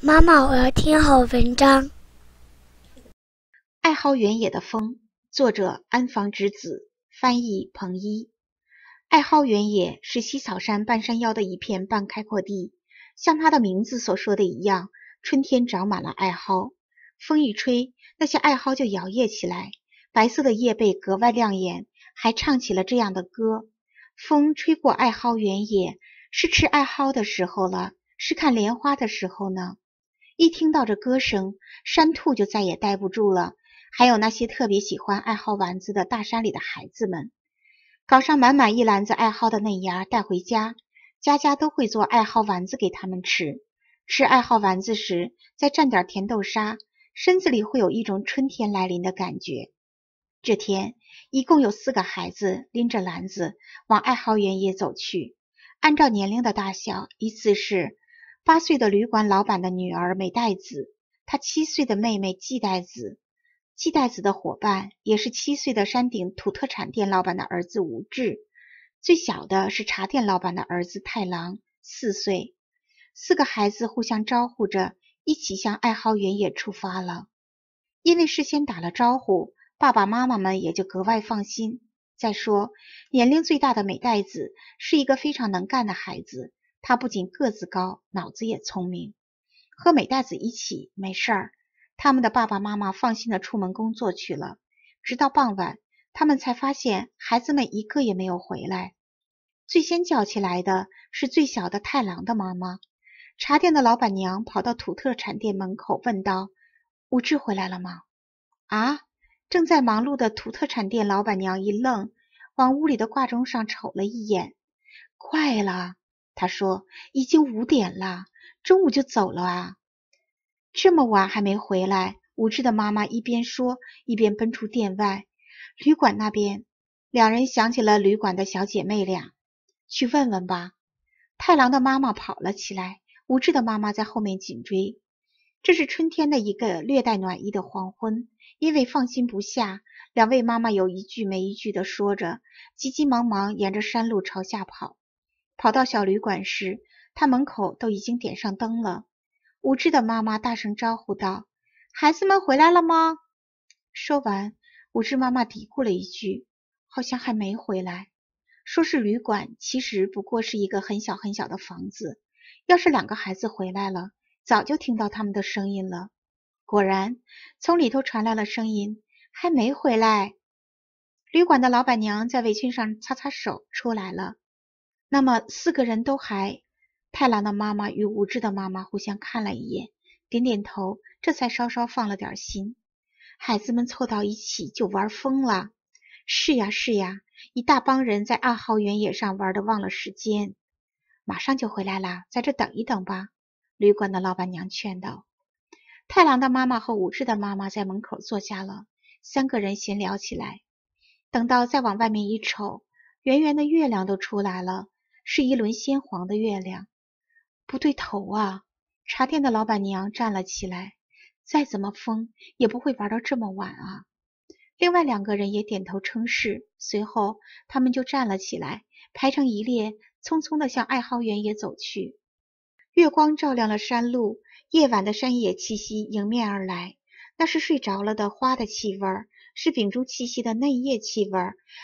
妈妈，我要听好文章。《爱好原野的风》，作者安房直子，翻译彭一。爱好原野是西草山半山腰的一片半开阔地，像它的名字所说的一样，春天长满了艾蒿，风一吹，那些艾蒿就摇曳起来，白色的叶背格外亮眼，还唱起了这样的歌。风吹过艾蒿原野，是吃艾蒿的时候了，是看莲花的时候呢。一听到这歌声，山兔就再也待不住了。还有那些特别喜欢爱好丸子的大山里的孩子们，搞上满满一篮子爱好的嫩芽带回家，家家都会做爱好丸子给他们吃。吃爱好丸子时，再蘸点甜豆沙，身子里会有一种春天来临的感觉。这天，一共有四个孩子拎着篮子往爱好原野走去，按照年龄的大小，依次是。八岁的旅馆老板的女儿美代子，她七岁的妹妹纪代子，纪代子的伙伴也是七岁的山顶土特产店老板的儿子吴志，最小的是茶店老板的儿子太郎，四岁。四个孩子互相招呼着，一起向爱好原野出发了。因为事先打了招呼，爸爸妈妈们也就格外放心。再说，年龄最大的美代子是一个非常能干的孩子。他不仅个子高，脑子也聪明。和美代子一起没事儿，他们的爸爸妈妈放心的出门工作去了。直到傍晚，他们才发现孩子们一个也没有回来。最先叫起来的是最小的太郎的妈妈。茶店的老板娘跑到土特产店门口问道：“武志回来了吗？”啊！正在忙碌的土特产店老板娘一愣，往屋里的挂钟上瞅了一眼，快了。他说：“已经五点了，中午就走了啊，这么晚还没回来。”无知的妈妈一边说，一边奔出店外。旅馆那边，两人想起了旅馆的小姐妹俩，去问问吧。太郎的妈妈跑了起来，无知的妈妈在后面紧追。这是春天的一个略带暖意的黄昏，因为放心不下，两位妈妈有一句没一句地说着，急急忙忙沿着山路朝下跑。跑到小旅馆时，他门口都已经点上灯了。无知的妈妈大声招呼道：“孩子们回来了吗？”说完，无知妈妈嘀咕了一句：“好像还没回来。”说是旅馆，其实不过是一个很小很小的房子。要是两个孩子回来了，早就听到他们的声音了。果然，从里头传来了声音：“还没回来。”旅馆的老板娘在围裙上擦擦手，出来了。那么四个人都还，太郎的妈妈与无知的妈妈互相看了一眼，点点头，这才稍稍放了点心。孩子们凑到一起就玩疯了。是呀，是呀，一大帮人在二号原野上玩的忘了时间，马上就回来啦，在这等一等吧。旅馆的老板娘劝道。太郎的妈妈和无知的妈妈在门口坐下了，三个人闲聊起来。等到再往外面一瞅，圆圆的月亮都出来了。是一轮鲜黄的月亮，不对头啊！茶店的老板娘站了起来，再怎么疯也不会玩到这么晚啊！另外两个人也点头称是，随后他们就站了起来，排成一列，匆匆的向爱好原野走去。月光照亮了山路，夜晚的山野气息迎面而来，那是睡着了的花的气味是屏住气息的嫩叶气味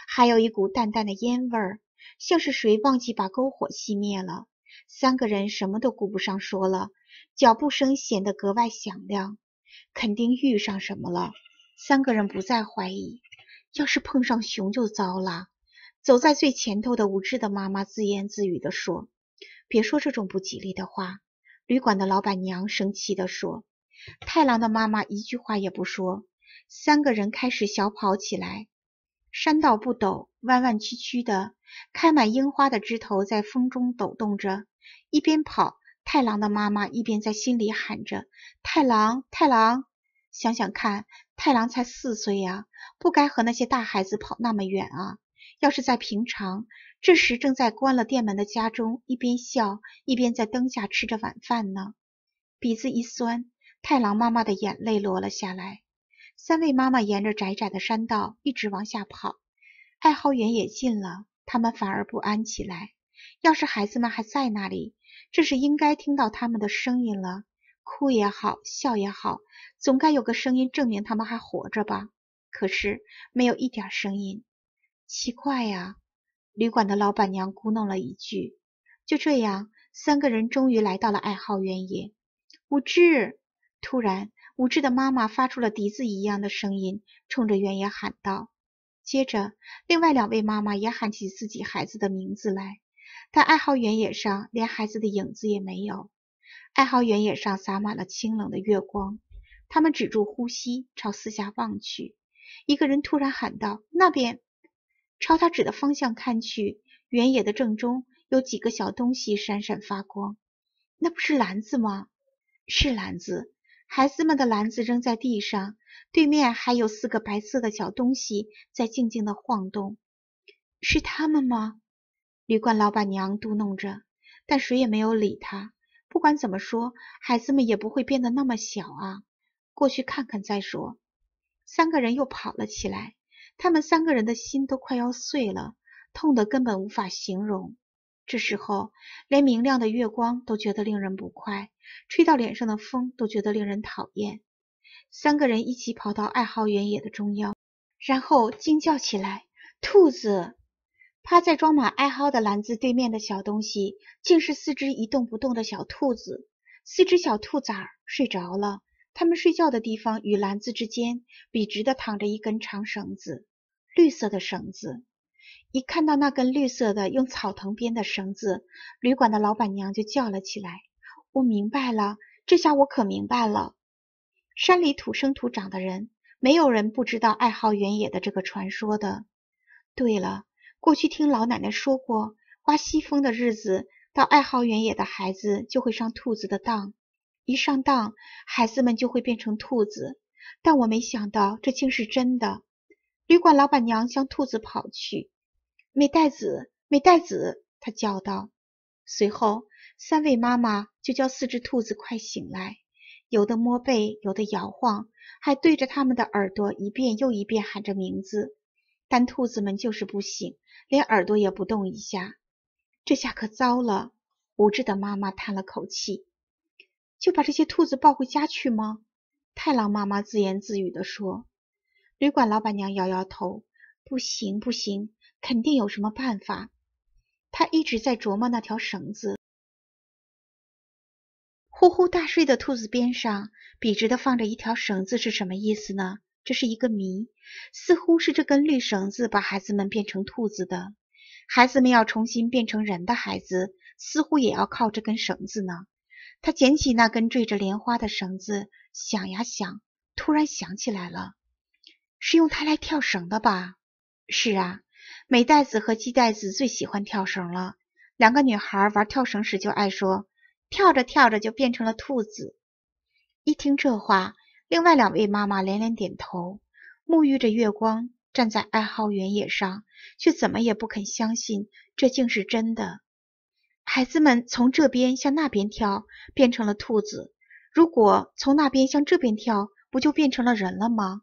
还有一股淡淡的烟味儿。像是谁忘记把篝火熄灭了，三个人什么都顾不上说了，脚步声显得格外响亮，肯定遇上什么了。三个人不再怀疑，要是碰上熊就糟了。走在最前头的无知的妈妈自言自语地说：“别说这种不吉利的话。”旅馆的老板娘生气地说：“太郎的妈妈一句话也不说。”三个人开始小跑起来。山道不陡，弯弯曲曲的。开满樱花的枝头在风中抖动着。一边跑，太郎的妈妈一边在心里喊着：“太郎，太郎！”想想看，太郎才四岁呀，不该和那些大孩子跑那么远啊！要是在平常，这时正在关了店门的家中，一边笑，一边在灯下吃着晚饭呢。鼻子一酸，太郎妈妈的眼泪落了下来。三位妈妈沿着窄窄的山道一直往下跑，爱好园也近了，他们反而不安起来。要是孩子们还在那里，这是应该听到他们的声音了，哭也好，笑也好，总该有个声音证明他们还活着吧。可是没有一点声音，奇怪呀！旅馆的老板娘咕哝了一句。就这样，三个人终于来到了爱好园野。武志突然。无知的妈妈发出了笛子一样的声音，冲着原野喊道。接着，另外两位妈妈也喊起自己孩子的名字来。但爱好原野上连孩子的影子也没有。爱好原野上洒满了清冷的月光。他们止住呼吸，朝四下望去。一个人突然喊道：“那边！”朝他指的方向看去，原野的正中有几个小东西闪闪发光。那不是篮子吗？是篮子。孩子们的篮子扔在地上，对面还有四个白色的小东西在静静的晃动，是他们吗？旅馆老板娘嘟囔着，但谁也没有理他。不管怎么说，孩子们也不会变得那么小啊。过去看看再说。三个人又跑了起来，他们三个人的心都快要碎了，痛得根本无法形容。这时候，连明亮的月光都觉得令人不快，吹到脸上的风都觉得令人讨厌。三个人一起跑到爱好原野的中央，然后惊叫起来：“兔子！”趴在装满爱好的篮子对面的小东西，竟是四只一动不动的小兔子。四只小兔崽睡着了。它们睡觉的地方与篮子之间，笔直的躺着一根长绳子，绿色的绳子。一看到那根绿色的用草藤编的绳子，旅馆的老板娘就叫了起来：“我明白了，这下我可明白了。山里土生土长的人，没有人不知道爱好原野的这个传说的。对了，过去听老奶奶说过，刮西风的日子，到爱好原野的孩子就会上兔子的当，一上当，孩子们就会变成兔子。但我没想到这竟是真的。旅馆老板娘向兔子跑去。”美代子，美代子，他叫道。随后，三位妈妈就叫四只兔子快醒来，有的摸背，有的摇晃，还对着他们的耳朵一遍又一遍喊着名字。但兔子们就是不醒，连耳朵也不动一下。这下可糟了！无知的妈妈叹了口气，就把这些兔子抱回家去吗？太郎妈妈自言自语地说。旅馆老板娘摇摇头：“不行，不行。”肯定有什么办法，他一直在琢磨那条绳子。呼呼大睡的兔子边上，笔直的放着一条绳子是什么意思呢？这是一个谜，似乎是这根绿绳子把孩子们变成兔子的。孩子们要重新变成人的孩子，似乎也要靠这根绳子呢。他捡起那根缀着莲花的绳子，想呀想，突然想起来了，是用它来跳绳的吧？是啊。美袋子和鸡袋子最喜欢跳绳了。两个女孩玩跳绳时就爱说：“跳着跳着就变成了兔子。”一听这话，另外两位妈妈连连点头。沐浴着月光，站在爱好原野上，却怎么也不肯相信这竟是真的。孩子们从这边向那边跳，变成了兔子；如果从那边向这边跳，不就变成了人了吗？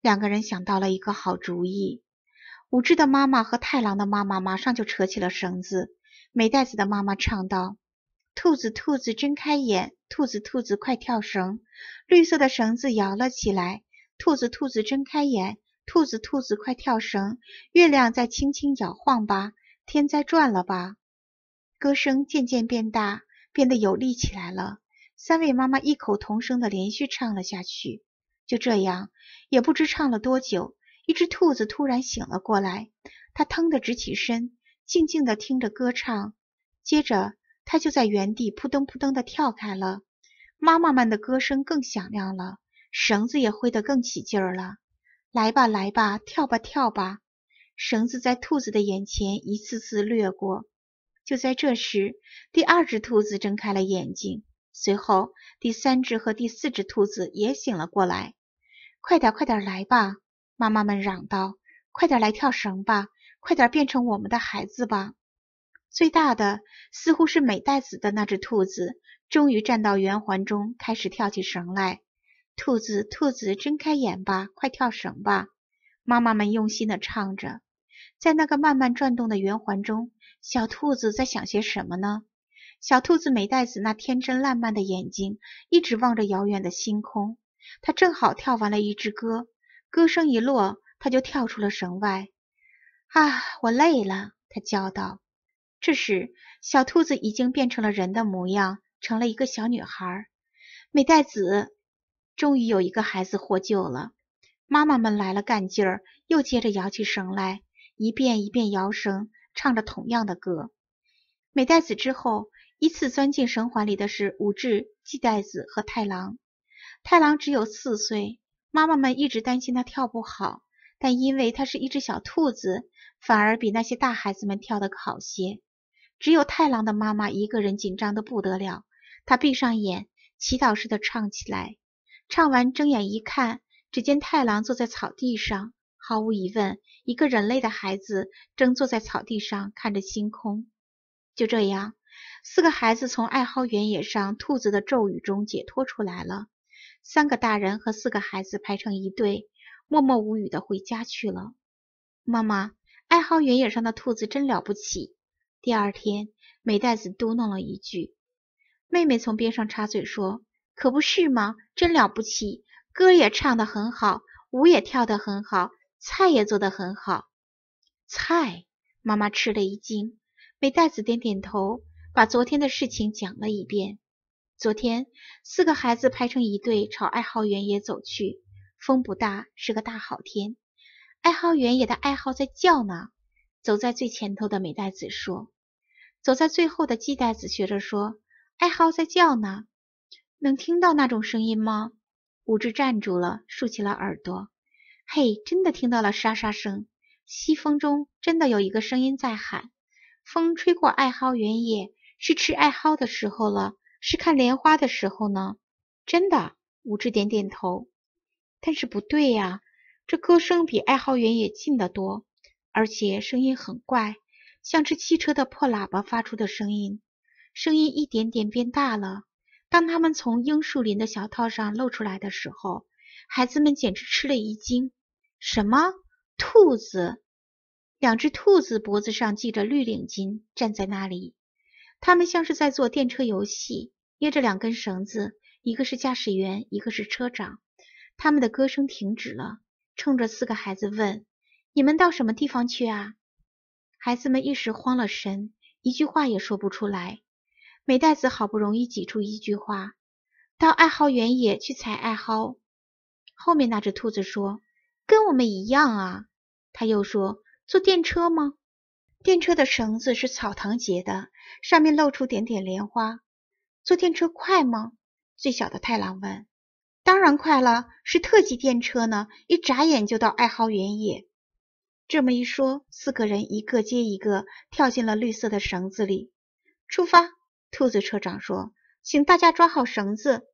两个人想到了一个好主意。五智的妈妈和太郎的妈妈马上就扯起了绳子。美袋子的妈妈唱道：“兔子兔子睁开眼，兔子兔子快跳绳。绿色的绳子摇了起来。兔子兔子睁开眼，兔子兔子快跳绳。月亮在轻轻摇晃吧，天在转了吧。”歌声渐渐变大，变得有力起来了。三位妈妈异口同声地连续唱了下去。就这样，也不知唱了多久。一只兔子突然醒了过来，它腾地直起身，静静地听着歌唱。接着，它就在原地扑腾扑腾地跳开了。妈妈们的歌声更响亮了，绳子也挥得更起劲儿了。来吧，来吧，跳吧，跳吧！绳子在兔子的眼前一次次掠过。就在这时，第二只兔子睁开了眼睛，随后第三只和第四只兔子也醒了过来。快点，快点来吧！妈妈们嚷道：“快点来跳绳吧，快点变成我们的孩子吧！”最大的似乎是美代子的那只兔子，终于站到圆环中，开始跳起绳来。兔子，兔子，睁开眼吧，快跳绳吧！妈妈们用心地唱着。在那个慢慢转动的圆环中，小兔子在想些什么呢？小兔子美代子那天真烂漫的眼睛一直望着遥远的星空。它正好跳完了一支歌。歌声一落，他就跳出了绳外。啊，我累了，他叫道。这时，小兔子已经变成了人的模样，成了一个小女孩。美代子终于有一个孩子获救了。妈妈们来了干劲儿，又接着摇起绳来，一遍一遍摇绳，唱着同样的歌。美代子之后，依次钻进绳环里的是武志、纪代子和太郎。太郎只有四岁。妈妈们一直担心他跳不好，但因为他是一只小兔子，反而比那些大孩子们跳得好些。只有太郎的妈妈一个人紧张得不得了，她闭上眼，祈祷似的唱起来。唱完，睁眼一看，只见太郎坐在草地上，毫无疑问，一个人类的孩子正坐在草地上看着星空。就这样，四个孩子从爱好原野上兔子的咒语中解脱出来了。三个大人和四个孩子排成一队，默默无语的回家去了。妈妈，爱好原野上的兔子真了不起。第二天，美袋子嘟囔了一句，妹妹从边上插嘴说：“可不是吗？真了不起。歌也唱得很好，舞也跳得很好，菜也做得很好。”菜？妈妈吃了一惊。美袋子点点头，把昨天的事情讲了一遍。昨天，四个孩子排成一队朝爱好原野走去。风不大，是个大好天。爱好原野的爱好在叫呢。走在最前头的美代子说：“走在最后的季代子学着说，爱好在叫呢。能听到那种声音吗？”武志站住了，竖起了耳朵。嘿，真的听到了沙沙声。西风中真的有一个声音在喊。风吹过爱好原野，是吃爱好的时候了。是看莲花的时候呢，真的。武志点点头，但是不对呀，这歌声比爱好远也近得多，而且声音很怪，像只汽车的破喇叭发出的声音。声音一点点变大了，当他们从樱树林的小套上露出来的时候，孩子们简直吃了一惊。什么？兔子？两只兔子脖子上系着绿领巾，站在那里。他们像是在做电车游戏，捏着两根绳子，一个是驾驶员，一个是车长。他们的歌声停止了，冲着四个孩子问：“你们到什么地方去啊？”孩子们一时慌了神，一句话也说不出来。美代子好不容易挤出一句话：“到艾蒿原野去采艾蒿。”后面那只兔子说：“跟我们一样啊。”他又说：“坐电车吗？”电车的绳子是草堂结的，上面露出点点莲花。坐电车快吗？最小的太郎问。当然快了，是特级电车呢，一眨眼就到爱好原野。这么一说，四个人一个接一个跳进了绿色的绳子里。出发！兔子车长说，请大家抓好绳子。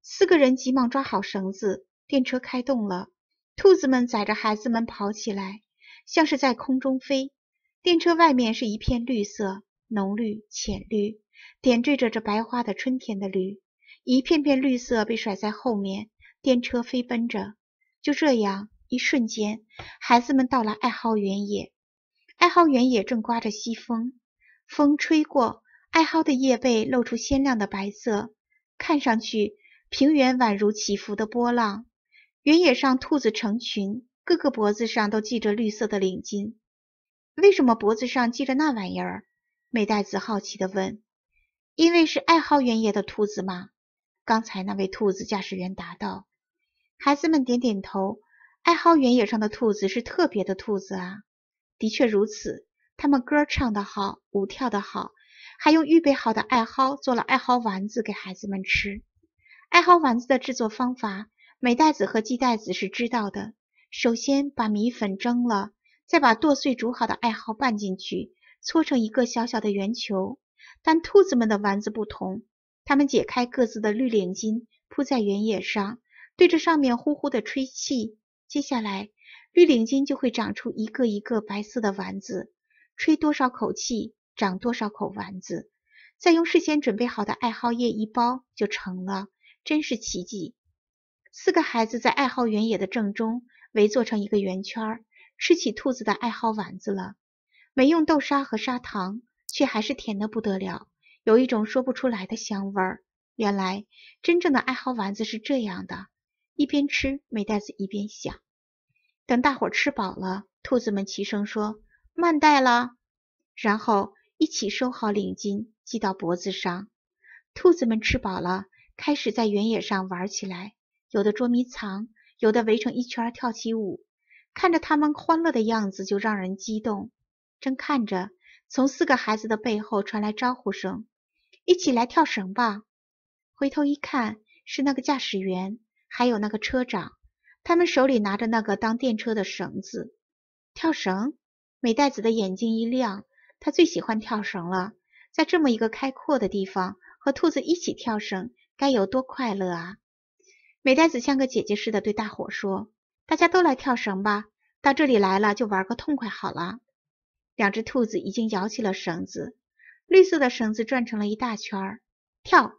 四个人急忙抓好绳子，电车开动了，兔子们载着孩子们跑起来，像是在空中飞。电车外面是一片绿色，浓绿、浅绿，点缀着这白花的春天的绿。一片片绿色被甩在后面，电车飞奔着。就这样，一瞬间，孩子们到了艾蒿原野。艾蒿原野正刮着西风，风吹过艾蒿的叶背，露出鲜亮的白色，看上去平原宛如起伏的波浪。原野上兔子成群，个个脖子上都系着绿色的领巾。为什么脖子上系着那玩意儿？美代子好奇地问。“因为是爱好原野的兔子吗？”刚才那位兔子驾驶员答道。孩子们点点头。爱好原野上的兔子是特别的兔子啊！的确如此。他们歌唱得好，舞跳得好，还用预备好的艾蒿做了艾蒿丸子给孩子们吃。艾蒿丸子的制作方法，美袋子和鸡袋子是知道的。首先把米粉蒸了。再把剁碎煮好的艾蒿拌进去，搓成一个小小的圆球。但兔子们的丸子不同，它们解开各自的绿领巾，铺在原野上，对着上面呼呼地吹气。接下来，绿领巾就会长出一个一个白色的丸子，吹多少口气，长多少口丸子。再用事先准备好的艾蒿叶一包，就成了，真是奇迹。四个孩子在艾蒿原野的正中围坐成一个圆圈儿。吃起兔子的爱好丸子了，没用豆沙和砂糖，却还是甜的不得了，有一种说不出来的香味儿。原来真正的爱好丸子是这样的。一边吃，美袋子一边想。等大伙儿吃饱了，兔子们齐声说：“慢带了。”然后一起收好领巾，系到脖子上。兔子们吃饱了，开始在原野上玩起来，有的捉迷藏，有的围成一圈跳起舞。看着他们欢乐的样子，就让人激动。正看着，从四个孩子的背后传来招呼声：“一起来跳绳吧！”回头一看，是那个驾驶员，还有那个车长，他们手里拿着那个当电车的绳子。跳绳！美代子的眼睛一亮，她最喜欢跳绳了。在这么一个开阔的地方，和兔子一起跳绳，该有多快乐啊！美代子像个姐姐似的对大伙说。大家都来跳绳吧！到这里来了就玩个痛快好了。两只兔子已经摇起了绳子，绿色的绳子转成了一大圈儿。跳！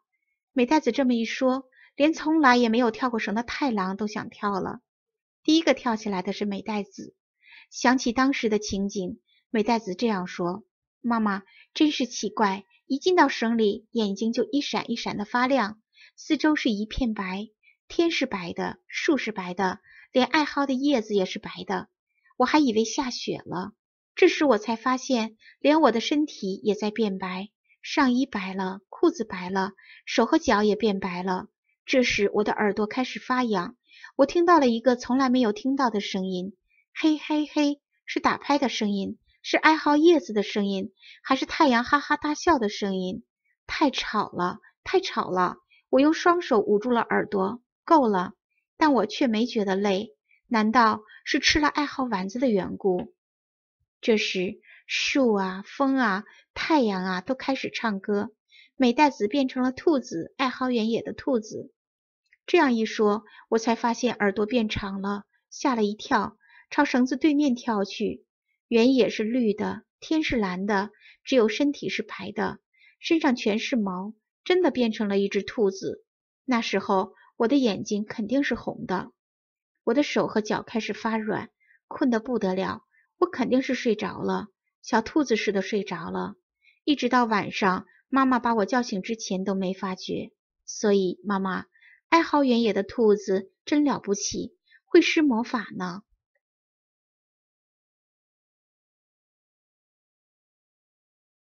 美代子这么一说，连从来也没有跳过绳的太郎都想跳了。第一个跳起来的是美代子。想起当时的情景，美代子这样说：“妈妈，真是奇怪，一进到绳里，眼睛就一闪一闪的发亮，四周是一片白，天是白的，树是白的。”连艾蒿的叶子也是白的，我还以为下雪了。这时我才发现，连我的身体也在变白，上衣白了，裤子白了，手和脚也变白了。这时我的耳朵开始发痒，我听到了一个从来没有听到的声音，嘿嘿嘿，是打拍的声音，是艾蒿叶子的声音，还是太阳哈哈大笑的声音？太吵了，太吵了！我用双手捂住了耳朵，够了。但我却没觉得累，难道是吃了爱好丸子的缘故？这时，树啊、风啊、太阳啊，都开始唱歌。美代子变成了兔子，爱好原野的兔子。这样一说，我才发现耳朵变长了，吓了一跳，朝绳子对面跳去。原野是绿的，天是蓝的，只有身体是白的，身上全是毛，真的变成了一只兔子。那时候。我的眼睛肯定是红的，我的手和脚开始发软，困得不得了，我肯定是睡着了，小兔子似的睡着了，一直到晚上妈妈把我叫醒之前都没发觉，所以妈妈爱好原野的兔子真了不起，会施魔法呢。